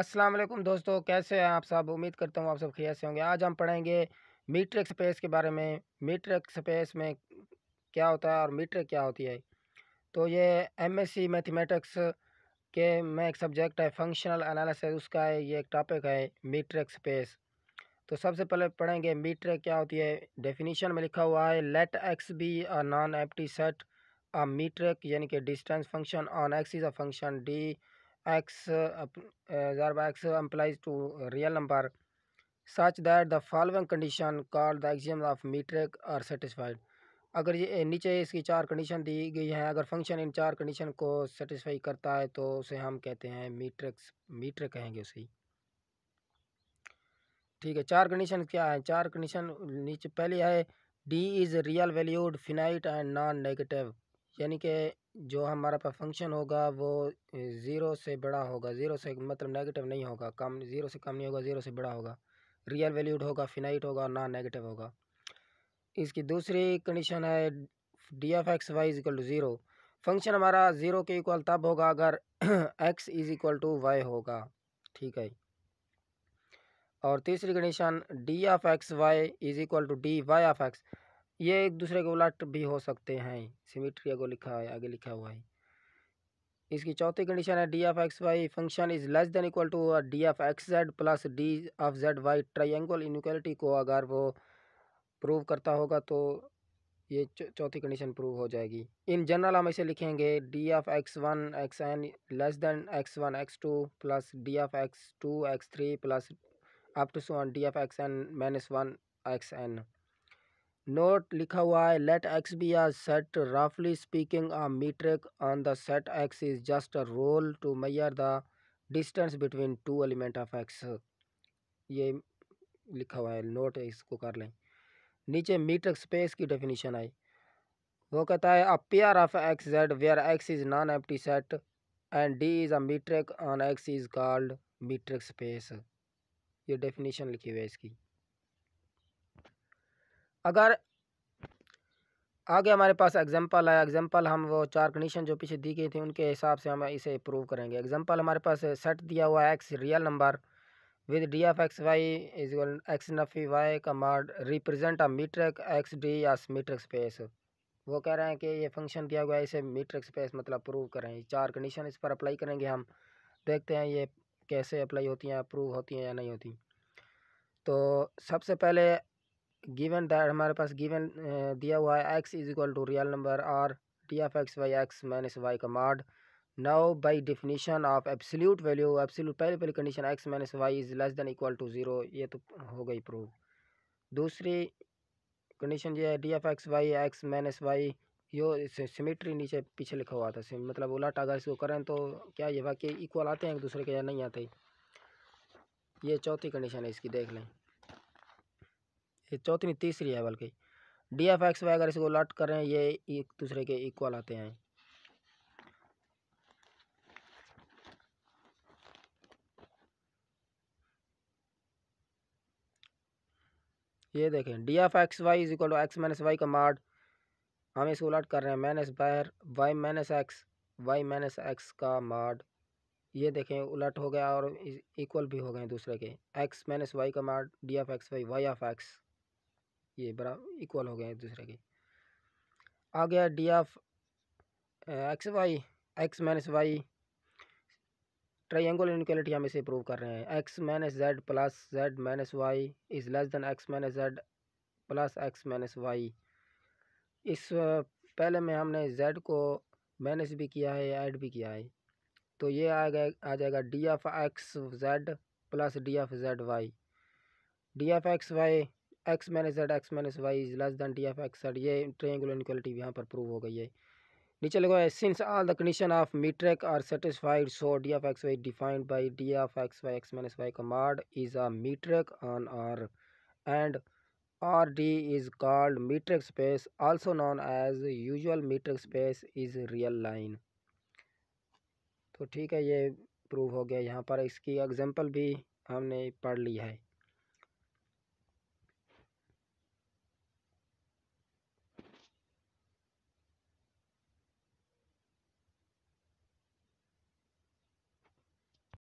अस्सलाम वालेकुम दोस्तों कैसे हैं आप सब उम्मीद करता हूँ आप सब खैर से होंगे आज हम पढ़ेंगे मीट्रिक स्पेस के बारे में मीट्रिक स्पेस में क्या होता है और मीट्रिक क्या होती है तो ये एमएससी मैथमेटिक्स के में एक सब्जेक्ट है फंक्शनल एनालिसिस उसका है ये एक टॉपिक है मीट्रिक स्पेस तो सबसे पहले पढ़ेंगे मीट्रिक क्या होती है डेफिनीशन में लिखा हुआ है let x be a non empty set a metric यानी कि distance function on x is a function D acts uh, X applies to real number such that the following condition call the axiom of metric are satisfied अगर ये नीचे इसकी चार condition दी गई हैं अगर फंक्शन इन चार कंडीशन को सेटिस्फाई करता है तो उसे हम कहते हैं मीट्रिक्स मीटर कहेंगे उसे ठीक है चार कंडीशन क्या है चार कंडीशन नीचे पहली है D is real valued finite and non negative यानी कि जो हमारा पास फंक्शन होगा वो ज़ीरो से बड़ा होगा ज़ीरो से मतलब नेगेटिव नहीं होगा कम ज़ीरो से कम नहीं होगा ज़ीरो से बड़ा होगा रियल वैल्यूड होगा फिनाइट होगा ना नेगेटिव होगा इसकी दूसरी कंडीशन है d f x y is equal to zero function हमारा ज़ीरो के इक्वल तब होगा अगर x is equal to y होगा ठीक है और तीसरी condition d of x y is equal to d y of x ये एक दूसरे के उलट भी हो सकते हैं सिमिट्री को लिखा है आगे लिखा हुआ है इसकी चौथी कंडीशन है d f x y function is less than equal to d f x z plus d f z y triangle inequality को अगर वो प्रूव करता होगा तो ये चौथी कंडीशन प्रूव हो जाएगी इन जनरल हम इसे लिखेंगे d f x one x n less than x one x two plus d f x two x three plus up to so d f x n minus one x n note लिखा हुआ है let x be R set राफली speaking a metric on the set x is just a rule to measure the distance between two element of x ये लिखा हुआ है note इसको कर लें नीचे मीट्रिक स्पेस की डेफिनेशन आई वो कहता है a pair of x z where x is non empty set and d is a metric on x is called metric space ये डेफिनेशन लिखी हुई है इसकी अगर आगे हमारे पास एग्जांपल है एग्जांपल हम वो चार कंडीशन जो पीछे दी गई थी उनके हिसाब से हम इसे प्रूव करेंगे एग्जांपल हमारे पास सेट दिया हुआ है x real number with d f x y is x नफी वाई का mod represent a metric x d या मीट्रिक स्पेस वो कह रहे हैं कि ये फंक्शन दिया हुआ है इसे मीट्रिक स्पेस मतलब प्रूव करें चार कंडीशन इस पर अप्लाई करेंगे हम देखते हैं ये कैसे अप्लाई होती हैं अप्रूव होती हैं या नहीं होती तो सबसे पहले गिवन दैट हमारे पास गिवन दिया हुआ है x is equal to real number R d f x by x minus y का mod now by definition of absolute value absolute पहले पहली कंडीशन x minus y is less than equal to zero ये तो हो गई prove दूसरी condition ये है d f x y x minus y यो सिमेट्री नीचे पीछे लिखा हुआ था मतलब उलट अगर इसको करें तो क्या ये बाकी इक्वल आते हैं एक दूसरे के या नहीं आते ये चौथी कंडीशन है इसकी देख लें ये चौथी तीसरी है बल्कि डी एफ एक्स वाई अगर इसको लट करें ये एक दूसरे के इक्वल आते हैं ये देखें d f x y is equal to x minus y का मार्ड हम इसको उलट कर रहे हैं माइनस बाहर y minus x y minus x का मार्ड ये देखें उलट हो गया और इक्वल भी हो गए दूसरे के एक्स माइनस वाई का mod d f x y y of x ये बराबर इक्वल हो गए एक दूसरे के आ गया d f x y x minus y triangle inequality हम इसे प्रूव कर रहे हैं x minus z plus z minus y is less than x minus z plus x minus y इस पहले में हमने जेड को माइनस भी किया है ऐड भी किया है तो ये आ गया आ जाएगा d f x z plus d f z y d f x y x minus z x minus y is less than d f x z ये ट्रेंगुलर इक्वलिटी यहाँ पर प्रूव हो गई है नीचे लगा है since all the condition of metric are satisfied so d f x y defined by d f x y x minus y का mod is a metric on are and R d is called metric space also known as usual metric space is real line तो ठीक है ये prove हो गया यहाँ पर इसकी एग्जाम्पल भी हमने पढ़ ली है